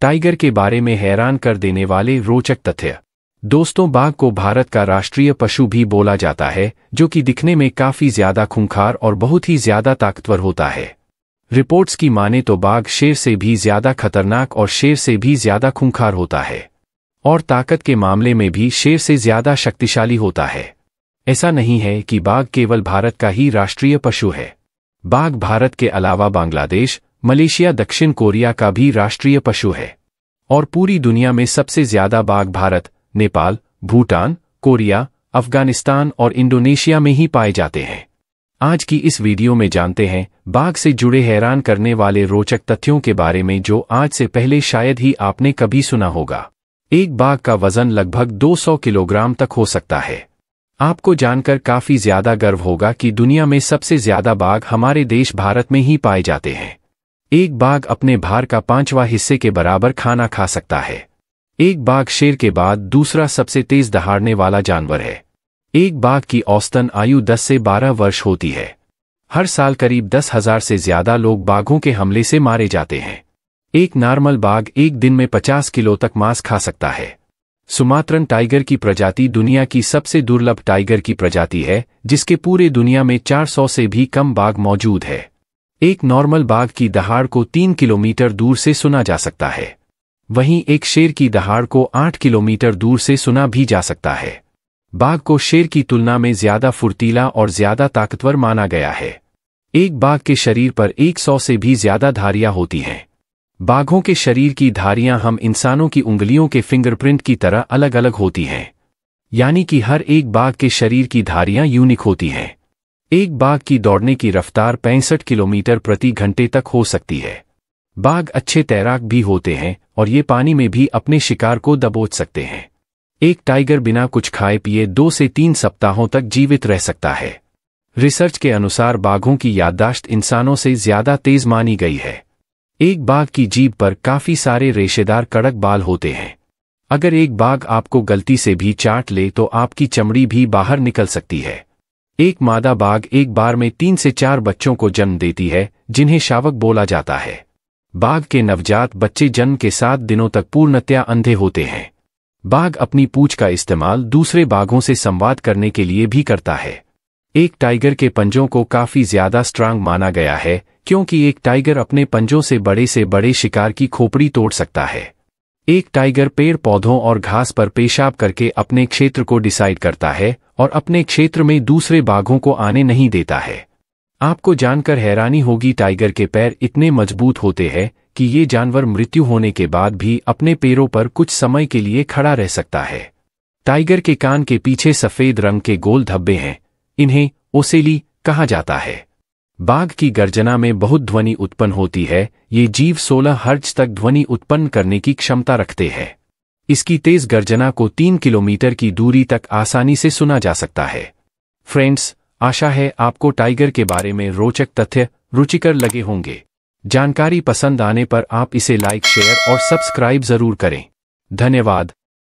tiger के बारे में हैरान कर देने वाले रोचक तथ्य दोस्तों बाघ को भारत का राष्ट्रीय पशु भी बोला जाता है जो कि दिखने में काफ़ी ज्यादा खूंखार और बहुत ही ज्यादा ताकतवर होता है रिपोर्ट्स की माने तो बाघ शेर से भी ज्यादा खतरनाक और शेर से भी ज्यादा खूंखार होता है और ताकत के मामले में भी शेर से ज्यादा शक्तिशाली होता है ऐसा नहीं है कि बाघ केवल भारत का ही राष्ट्रीय पशु है बाघ भारत के अलावा बांग्लादेश मलेशिया दक्षिण कोरिया का भी राष्ट्रीय पशु है और पूरी दुनिया में सबसे ज्यादा बाघ भारत नेपाल भूटान कोरिया अफगानिस्तान और इंडोनेशिया में ही पाए जाते हैं आज की इस वीडियो में जानते हैं बाघ से जुड़े हैरान करने वाले रोचक तथ्यों के बारे में जो आज से पहले शायद ही आपने कभी सुना होगा एक बाघ का वजन लगभग 200 किलोग्राम तक हो सकता है आपको जानकर काफी ज्यादा गर्व होगा कि दुनिया में सबसे ज्यादा बाघ हमारे देश भारत में ही पाए जाते हैं एक बाघ अपने भार का पांचवा हिस्से के बराबर खाना खा सकता है एक बाघ शेर के बाद दूसरा सबसे तेज दहाड़ने वाला जानवर है एक बाघ की औसतन आयु 10 से 12 वर्ष होती है हर साल करीब दस हजार से ज्यादा लोग बाघों के हमले से मारे जाते हैं एक नॉर्मल बाघ एक दिन में 50 किलो तक मांस खा सकता है सुमात्रन टाइगर की प्रजाति दुनिया की सबसे दुर्लभ टाइगर की प्रजाति है जिसके पूरे दुनिया में 400 से भी कम बाघ मौजूद है एक नॉर्मल बाघ की दहाड़ को तीन किलोमीटर दूर से सुना जा सकता है वहीं एक शेर की दहाड़ को आठ किलोमीटर दूर से सुना भी जा सकता है बाघ को शेर की तुलना में ज्यादा फुर्तीला और ज्यादा ताकतवर माना गया है एक बाघ के शरीर पर 100 से भी ज्यादा धारियां होती हैं बाघों के शरीर की धारियां हम इंसानों की उंगलियों के फिंगरप्रिंट की तरह अलग अलग होती हैं यानी कि हर एक बाघ के शरीर की धारियां यूनिक होती हैं एक बाघ की दौड़ने की रफ्तार पैंसठ किलोमीटर प्रति घंटे तक हो सकती है बाघ अच्छे तैराक भी होते हैं और ये पानी में भी अपने शिकार को दबोच सकते हैं एक टाइगर बिना कुछ खाए पिए दो से तीन सप्ताहों तक जीवित रह सकता है रिसर्च के अनुसार बाघों की याददाश्त इंसानों से ज्यादा तेज मानी गई है एक बाघ की जीभ पर काफी सारे रेशेदार कड़क बाल होते हैं अगर एक बाघ आपको गलती से भी चाट ले तो आपकी चमड़ी भी बाहर निकल सकती है एक मादा बाघ एक बार में तीन से चार बच्चों को जन्म देती है जिन्हें शावक बोला जाता है बाघ के नवजात बच्चे जन्म के सात दिनों तक पूर्णतया अंधे होते हैं बाघ अपनी पूछ का इस्तेमाल दूसरे बाघों से संवाद करने के लिए भी करता है एक टाइगर के पंजों को काफी ज्यादा स्ट्रांग माना गया है क्योंकि एक टाइगर अपने पंजों से बड़े से बड़े शिकार की खोपड़ी तोड़ सकता है एक टाइगर पेड़ पौधों और घास पर पेशाब करके अपने क्षेत्र को डिसाइड करता है और अपने क्षेत्र में दूसरे बाघों को आने नहीं देता है आपको जानकर हैरानी होगी टाइगर के पैर इतने मजबूत होते हैं कि ये जानवर मृत्यु होने के बाद भी अपने पैरों पर कुछ समय के लिए खड़ा रह सकता है टाइगर के कान के पीछे सफ़ेद रंग के गोल धब्बे हैं इन्हें ओसेली कहा जाता है बाघ की गर्जना में बहुत ध्वनि उत्पन्न होती है ये जीव 16 हर्ज तक ध्वनि उत्पन्न करने की क्षमता रखते हैं इसकी तेज गर्जना को तीन किलोमीटर की दूरी तक आसानी से सुना जा सकता है फ्रेंड्स आशा है आपको टाइगर के बारे में रोचक तथ्य रुचिकर लगे होंगे जानकारी पसंद आने पर आप इसे लाइक शेयर और सब्सक्राइब जरूर करें धन्यवाद